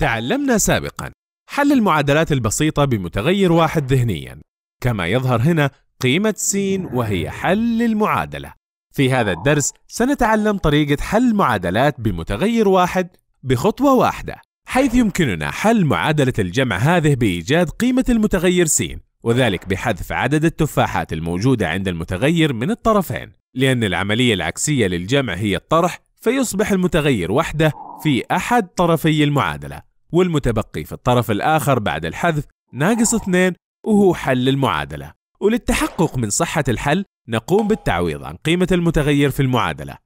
تعلمنا سابقا حل المعادلات البسيطة بمتغير واحد ذهنيا كما يظهر هنا قيمة س وهي حل المعادلة في هذا الدرس سنتعلم طريقة حل معادلات بمتغير واحد بخطوة واحدة حيث يمكننا حل معادلة الجمع هذه بإيجاد قيمة المتغير س وذلك بحذف عدد التفاحات الموجودة عند المتغير من الطرفين لأن العملية العكسية للجمع هي الطرح فيصبح المتغير وحده في أحد طرفي المعادلة والمتبقي في الطرف الآخر بعد الحذف ناقص 2 وهو حل المعادلة وللتحقق من صحة الحل نقوم بالتعويض عن قيمة المتغير في المعادلة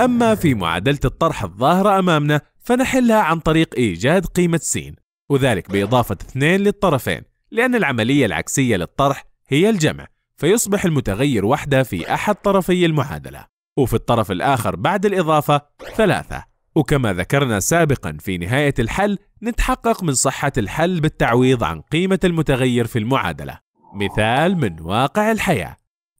أما في معادلة الطرح الظاهرة أمامنا فنحلها عن طريق إيجاد قيمة س وذلك بإضافة 2 للطرفين لأن العملية العكسية للطرح هي الجمع فيصبح المتغير وحدة في أحد طرفي المعادلة وفي الطرف الآخر بعد الإضافة ثلاثة وكما ذكرنا سابقا في نهاية الحل نتحقق من صحة الحل بالتعويض عن قيمة المتغير في المعادلة مثال من واقع الحياة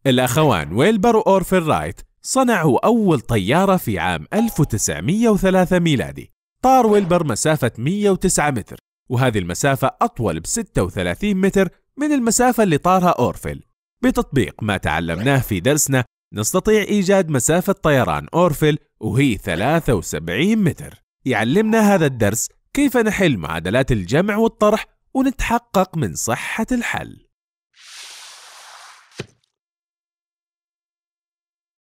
الأخوان ويلبر وأورفل رايت صنعوا أول طيارة في عام 1903 ميلادي طار ويلبر مسافة 109 متر وهذه المسافة أطول ب 36 متر من المسافة اللي طارها أورفل بتطبيق ما تعلمناه في درسنا نستطيع إيجاد مسافة طيران أورفل وهي 73 متر يعلمنا هذا الدرس كيف نحل معادلات الجمع والطرح ونتحقق من صحة الحل